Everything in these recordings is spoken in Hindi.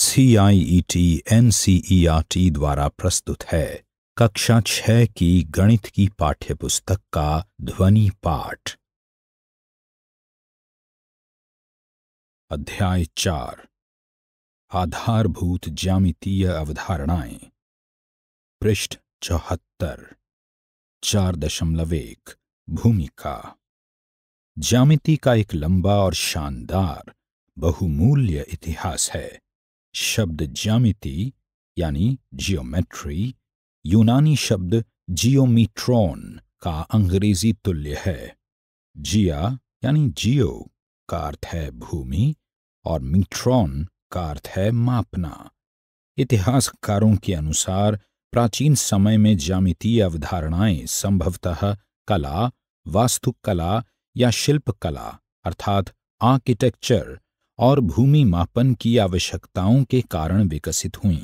सीआईईटी एनसीईआरटी e e द्वारा प्रस्तुत है कक्षा छह की गणित की पाठ्यपुस्तक का ध्वनि पाठ अध्याय चार आधारभूत ज्यामितीय अवधारणाएं पृष्ठ चौहत्तर चार दशमलव एक भूमिका ज्यामिति का एक लंबा और शानदार बहुमूल्य इतिहास है शब्द ज्यामिति यानी जियोमेट्री यूनानी शब्द जियोमीट्रॉन का अंग्रेजी तुल्य है जिया यानी जियो का अर्थ है भूमि और मीट्रॉन का अर्थ है मापना इतिहासकारों के अनुसार प्राचीन समय में ज्यामितीय अवधारणाएं संभवतः कला वास्तुकला या शिल्पकला अर्थात आर्किटेक्चर और भूमि मापन की आवश्यकताओं के कारण विकसित हुई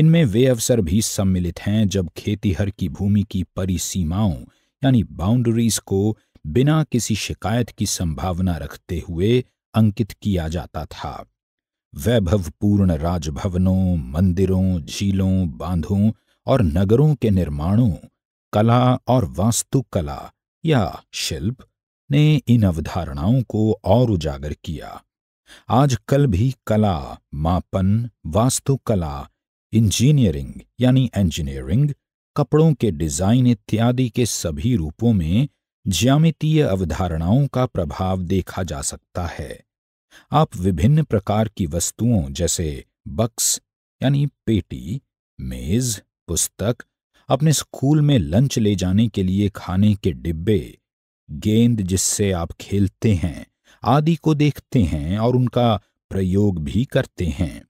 इनमें वे अवसर भी सम्मिलित हैं जब खेतीहर की भूमि की परिसीमाओं यानी बाउंड्रीज को बिना किसी शिकायत की संभावना रखते हुए अंकित किया जाता था वैभवपूर्ण राजभवनों मंदिरों झीलों बांधों और नगरों के निर्माणों कला और वास्तुकला या शिल्प ने इन अवधारणाओं को और उजागर किया आज कल भी कला मापन वास्तुकला इंजीनियरिंग यानी इंजीनियरिंग कपड़ों के डिजाइन इत्यादि के सभी रूपों में ज्यामितीय अवधारणाओं का प्रभाव देखा जा सकता है आप विभिन्न प्रकार की वस्तुओं जैसे बक्स यानी पेटी मेज पुस्तक अपने स्कूल में लंच ले जाने के लिए खाने के डिब्बे गेंद जिससे आप खेलते हैं आदि को देखते हैं और उनका प्रयोग भी करते हैं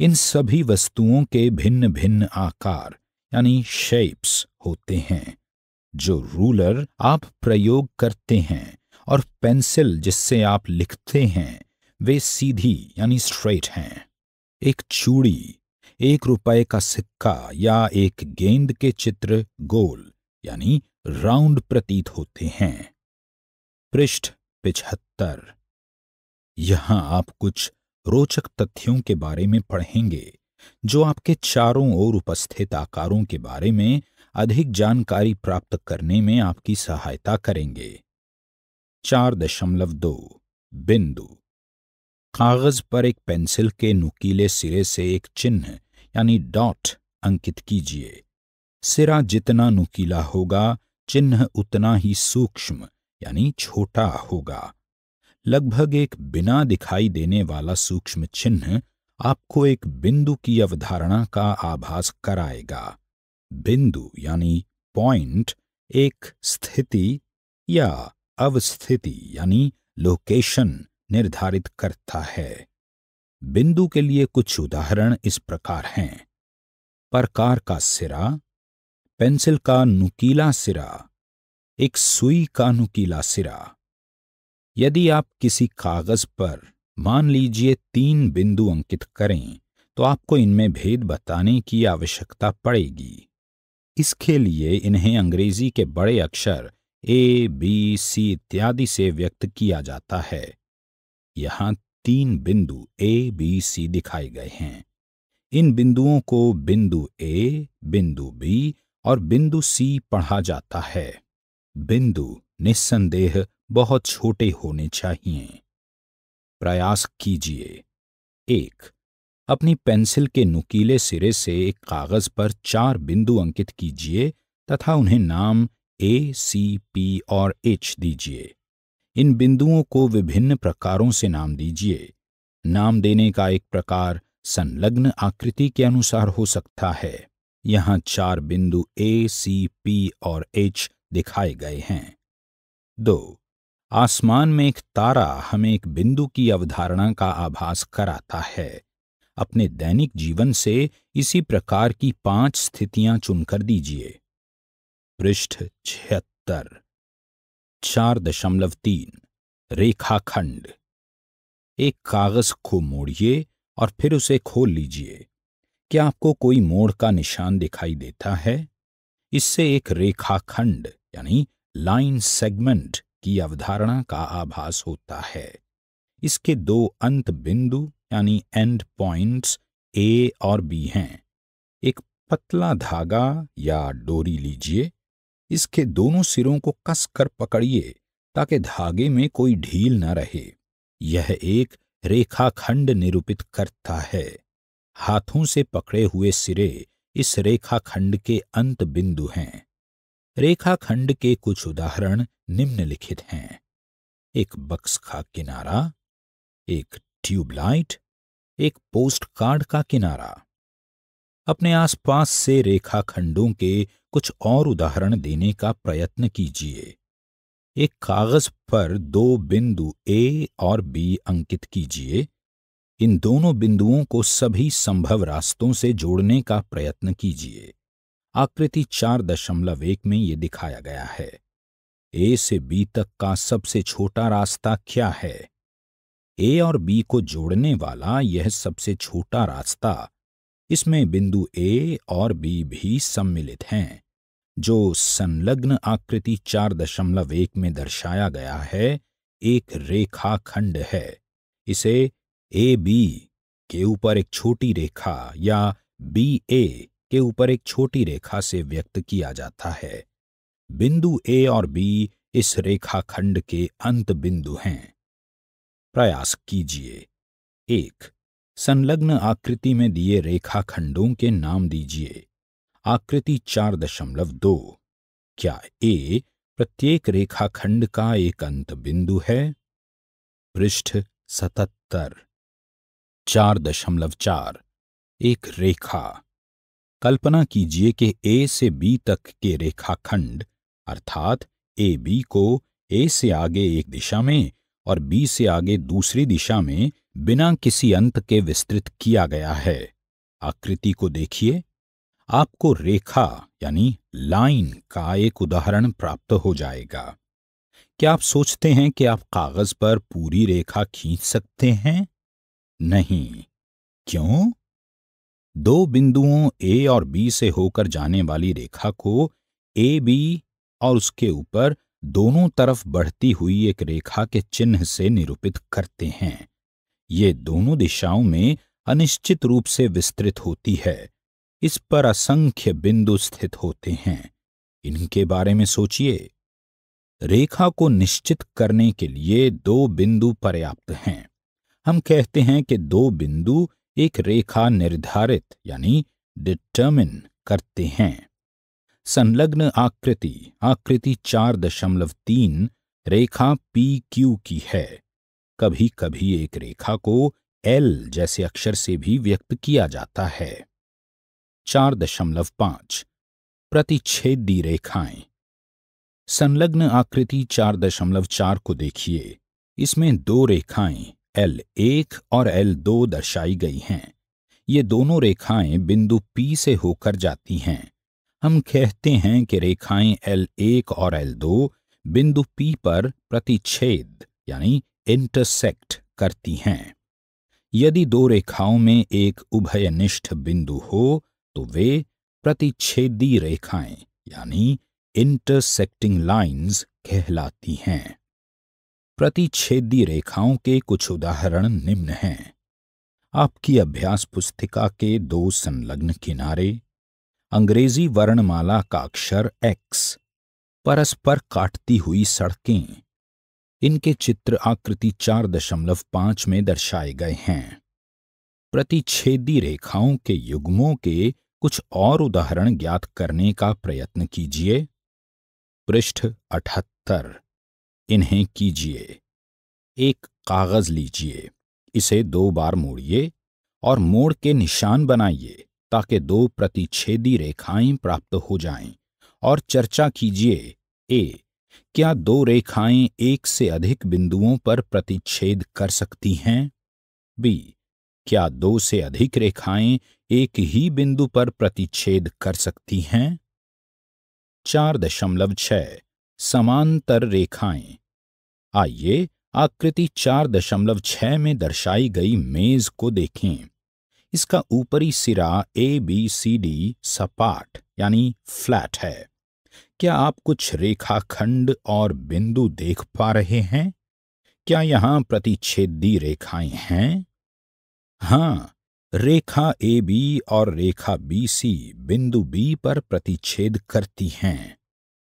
इन सभी वस्तुओं के भिन्न भिन्न आकार यानी शेप्स होते हैं जो रूलर आप प्रयोग करते हैं और पेंसिल जिससे आप लिखते हैं वे सीधी यानी स्ट्रेट हैं एक चूड़ी एक रुपए का सिक्का या एक गेंद के चित्र गोल यानी राउंड प्रतीत होते हैं पृष्ठ पिछहत्तर यहां आप कुछ रोचक तथ्यों के बारे में पढ़ेंगे जो आपके चारों ओर उपस्थित आकारों के बारे में अधिक जानकारी प्राप्त करने में आपकी सहायता करेंगे चार दशमलव दो बिंदु कागज पर एक पेंसिल के नुकीले सिरे से एक चिन्ह यानी डॉट अंकित कीजिए सिरा जितना नुकीला होगा चिन्ह उतना ही सूक्ष्म यानी छोटा होगा लगभग एक बिना दिखाई देने वाला सूक्ष्म चिन्ह आपको एक बिंदु की अवधारणा का आभास कराएगा बिंदु यानी पॉइंट एक स्थिति या अवस्थिति यानी लोकेशन निर्धारित करता है बिंदु के लिए कुछ उदाहरण इस प्रकार हैं प्रकार का सिरा पेंसिल का नुकीला सिरा एक सुई का नुकीला सिरा यदि आप किसी कागज पर मान लीजिए तीन बिंदु अंकित करें तो आपको इनमें भेद बताने की आवश्यकता पड़ेगी इसके लिए इन्हें अंग्रेजी के बड़े अक्षर ए बी सी इत्यादि से व्यक्त किया जाता है यहां तीन बिंदु ए बी सी दिखाए गए हैं इन बिंदुओं को बिंदु ए बिंदु बी और बिंदु सी पढ़ा जाता है बिंदु निस्संदेह बहुत छोटे होने चाहिए प्रयास कीजिए एक अपनी पेंसिल के नुकीले सिरे से एक कागज पर चार बिंदु अंकित कीजिए तथा उन्हें नाम ए सी पी और एच दीजिए इन बिंदुओं को विभिन्न प्रकारों से नाम दीजिए नाम देने का एक प्रकार संलग्न आकृति के अनुसार हो सकता है यहां चार बिंदु ए सी पी और एच दिखाए गए हैं दो आसमान में एक तारा हमें एक बिंदु की अवधारणा का आभास कराता है अपने दैनिक जीवन से इसी प्रकार की पांच स्थितियां चुनकर दीजिए पृष्ठ छिहत्तर चार दशमलव तीन रेखाखंड एक कागज को मोड़िए और फिर उसे खोल लीजिए क्या आपको कोई मोड़ का निशान दिखाई देता है इससे एक रेखाखंड यानी लाइन सेगमेंट की अवधारणा का आभास होता है इसके दो अंत बिंदु यानी एंड पॉइंट्स ए और बी हैं एक पतला धागा या डोरी लीजिए इसके दोनों सिरों को कसकर पकड़िए ताकि धागे में कोई ढील न रहे यह एक रेखाखंड निरूपित करता है हाथों से पकड़े हुए सिरे इस रेखाखंड के अंत बिंदु हैं रेखाखंड के कुछ उदाहरण निम्नलिखित हैं एक बक्स का किनारा एक ट्यूबलाइट एक पोस्ट कार्ड का किनारा अपने आसपास से रेखाखंडों के कुछ और उदाहरण देने का प्रयत्न कीजिए एक कागज पर दो बिंदु ए और बी अंकित कीजिए इन दोनों बिंदुओं को सभी संभव रास्तों से जोड़ने का प्रयत्न कीजिए आकृति चार दशमलव एक में ये दिखाया गया है ए से बी तक का सबसे छोटा रास्ता क्या है ए और बी को जोड़ने वाला यह सबसे छोटा रास्ता इसमें बिंदु ए और बी भी सम्मिलित हैं जो संलग्न आकृति चार दशमलव एक में दर्शाया गया है एक रेखा खंड है इसे ए बी के ऊपर एक छोटी रेखा या बी ए के ऊपर एक छोटी रेखा से व्यक्त किया जाता है बिंदु ए और बी इस रेखाखंड के अंत बिंदु हैं प्रयास कीजिए एक संलग्न आकृति में दिए रेखाखंडों के नाम दीजिए आकृति चार दशमलव दो क्या ए प्रत्येक रेखाखंड का एक अंत बिंदु है पृष्ठ सतहत्तर चार दशमलव चार एक रेखा कल्पना कीजिए कि ए से बी तक के रेखाखंड अर्थात ए बी को ए से आगे एक दिशा में और बी से आगे दूसरी दिशा में बिना किसी अंत के विस्तृत किया गया है आकृति को देखिए आपको रेखा यानी लाइन का एक उदाहरण प्राप्त हो जाएगा क्या आप सोचते हैं कि आप कागज पर पूरी रेखा खींच सकते हैं नहीं क्यों दो बिंदुओं ए और बी से होकर जाने वाली रेखा को ए बी और उसके ऊपर दोनों तरफ बढ़ती हुई एक रेखा के चिन्ह से निरूपित करते हैं ये दोनों दिशाओं में अनिश्चित रूप से विस्तृत होती है इस पर असंख्य बिंदु स्थित होते हैं इनके बारे में सोचिए रेखा को निश्चित करने के लिए दो बिंदु पर्याप्त हैं हम कहते हैं कि दो बिंदु एक रेखा निर्धारित यानी डिटर्मिन करते हैं संलग्न आकृति आकृति चार दशमलव तीन रेखा पी क्यू की है कभी कभी एक रेखा को एल जैसे अक्षर से भी व्यक्त किया जाता है चार दशमलव पांच प्रतिच्छेदी रेखाएं संलग्न आकृति चार दशमलव चार को देखिए इसमें दो रेखाएं एल एक और एल दो दर्शाई गई हैं ये दोनों रेखाएं बिंदु पी से होकर जाती हैं हम कहते हैं कि रेखाएं एल एक और एल दो बिंदु पी पर प्रतिच्छेद यानी इंटरसेक्ट करती हैं यदि दो रेखाओं में एक उभयनिष्ठ बिंदु हो तो वे प्रतिच्छेदी रेखाएं यानी इंटरसेक्टिंग लाइंस कहलाती हैं प्रतिच्छेदी रेखाओं के कुछ उदाहरण निम्न हैं आपकी अभ्यास पुस्तिका के दो संलग्न किनारे अंग्रेजी वर्णमाला का अक्षर एक्स परस्पर काटती हुई सड़कें इनके चित्र आकृति चार दशमलव पांच में दर्शाए गए हैं प्रतिच्छेदी रेखाओं के युग्मों के कुछ और उदाहरण ज्ञात करने का प्रयत्न कीजिए पृष्ठ अठहत्तर इन्हें कीजिए एक कागज़ लीजिए इसे दो बार मोड़िए और मोड़ के निशान बनाइए ताकि दो प्रतिच्छेदी रेखाएं प्राप्त हो जाएं और चर्चा कीजिए ए क्या दो रेखाएं एक से अधिक बिंदुओं पर प्रतिच्छेद कर सकती हैं बी क्या दो से अधिक रेखाएं एक ही बिंदु पर प्रतिच्छेद कर सकती हैं चार दशमलव छ समांतर रेखाएं आइए आकृति चार दशमलव छह में दर्शाई गई मेज को देखें इसका ऊपरी सिरा ए बी सी डी सपाट यानी फ्लैट है क्या आप कुछ रेखाखंड और बिंदु देख पा रहे हैं क्या यहाँ प्रतिच्छेदी रेखाएं हैं हाँ रेखा ए बी और रेखा बी सी बिंदु बी पर प्रतिच्छेद करती हैं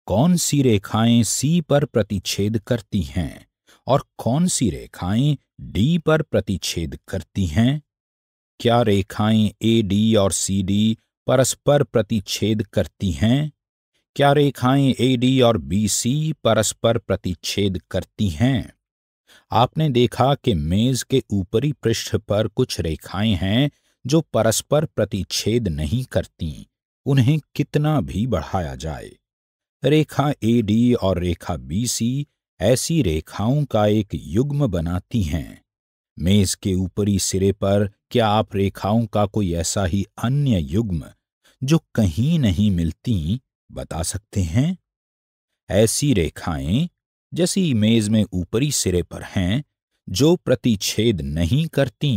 कौन सी रेखाएं सी पर प्रतिच्छेद करती हैं और कौन सी रेखाएं डी पर प्रतिच्छेद करती हैं क्या रेखाएं ए डी और सी डी परस्पर प्रतिच्छेद करती हैं क्या रेखाएं ए डी और बी सी परस्पर प्रतिच्छेद करती हैं आपने देखा कि मेज के ऊपरी पृष्ठ पर कुछ रेखाएं हैं जो परस्पर प्रतिच्छेद नहीं करती उन्हें कितना भी बढ़ाया जाए रेखा ए डी और रेखा बी सी ऐसी रेखाओं का एक युग्म बनाती हैं मेज के ऊपरी सिरे पर क्या आप रेखाओं का कोई ऐसा ही अन्य युग्म जो कहीं नहीं मिलती बता सकते हैं ऐसी रेखाएं जैसी मेज में ऊपरी सिरे पर हैं जो प्रतिच्छेद नहीं करती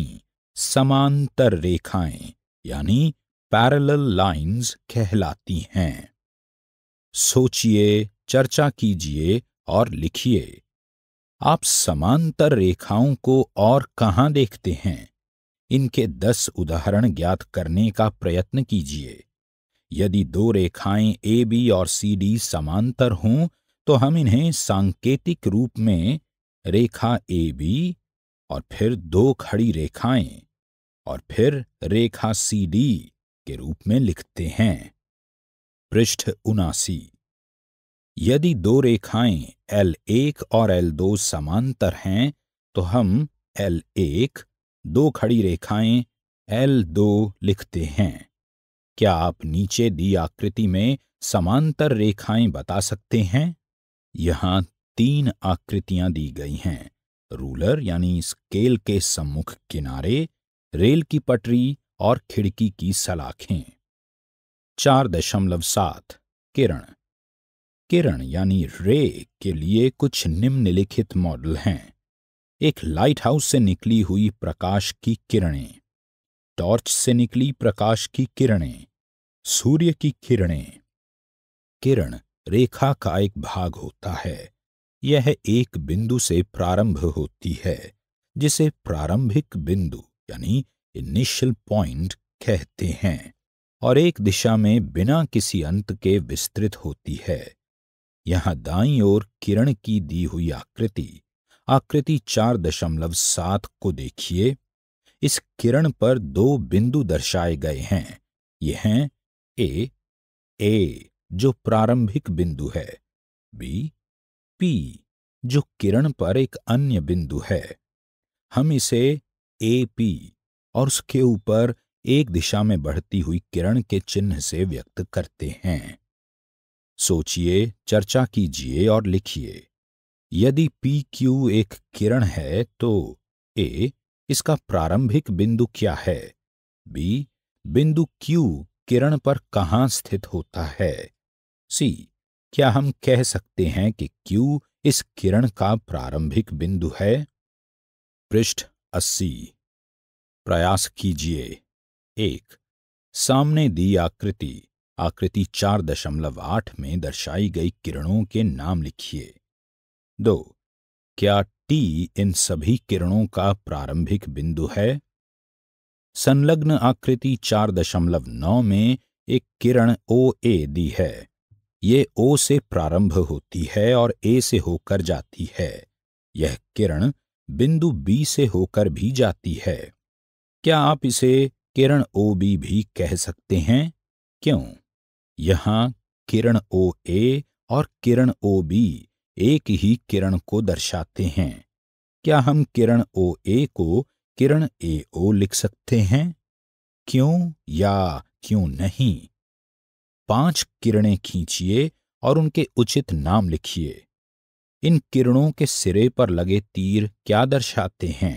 समांतर रेखाएं यानी पैरेलल लाइंस कहलाती हैं सोचिए चर्चा कीजिए और लिखिए आप समांतर रेखाओं को और कहाँ देखते हैं इनके दस उदाहरण ज्ञात करने का प्रयत्न कीजिए यदि दो रेखाएं ए बी और सी डी समांतर हों तो हम इन्हें सांकेतिक रूप में रेखा ए बी और फिर दो खड़ी रेखाएं और फिर रेखा सी डी के रूप में लिखते हैं पृष्ठ उनासी यदि दो रेखाएं एल एक और एल दो समांतर हैं तो हम एल एक दो खड़ी रेखाएं एल दो लिखते हैं क्या आप नीचे दी आकृति में समांतर रेखाएं बता सकते हैं यहाँ तीन आकृतियां दी गई हैं रूलर यानी स्केल के सम्मुख किनारे रेल की पटरी और खिड़की की सलाखें चार दशमलव सात किरण किरण यानी रे के लिए कुछ निम्नलिखित मॉडल हैं एक लाइट हाउस से निकली हुई प्रकाश की किरणें टॉर्च से निकली प्रकाश की किरणें सूर्य की किरणें किरण रेखा का एक भाग होता है यह एक बिंदु से प्रारंभ होती है जिसे प्रारंभिक बिंदु यानी इनिशियल पॉइंट कहते हैं और एक दिशा में बिना किसी अंत के विस्तृत होती है यहाँ दाई ओर किरण की दी हुई आकृति आकृति चार दशमलव सात को देखिए इस किरण पर दो बिंदु दर्शाए गए हैं ये हैं ए ए जो प्रारंभिक बिंदु है बी पी जो किरण पर एक अन्य बिंदु है हम इसे ए पी और उसके ऊपर एक दिशा में बढ़ती हुई किरण के चिन्ह से व्यक्त करते हैं सोचिए चर्चा कीजिए और लिखिए यदि पी क्यू एक किरण है तो ए इसका प्रारंभिक बिंदु क्या है बी बिंदु क्यू किरण पर कहाँ स्थित होता है सी क्या हम कह सकते हैं कि क्यू इस किरण का प्रारंभिक बिंदु है पृष्ठ अस्सी प्रयास कीजिए एक सामने दी आकृति आकृति चार दशमलव आठ में दर्शाई गई किरणों के नाम लिखिए दो क्या टी इन सभी किरणों का प्रारंभिक बिंदु है संलग्न आकृति चार दशमलव नौ में एक किरण ओ ए दी है ये ओ से प्रारंभ होती है और ए से होकर जाती है यह किरण बिंदु बी से होकर भी जाती है क्या आप इसे किरण ओ बी भी कह सकते हैं क्यों यहाँ किरण ओ ए और किरण ओ बी एक ही किरण को दर्शाते हैं क्या हम किरण ओ ए को किरण ए ओ लिख सकते हैं क्यों या क्यों नहीं पांच किरणें खींचिए और उनके उचित नाम लिखिए इन किरणों के सिरे पर लगे तीर क्या दर्शाते हैं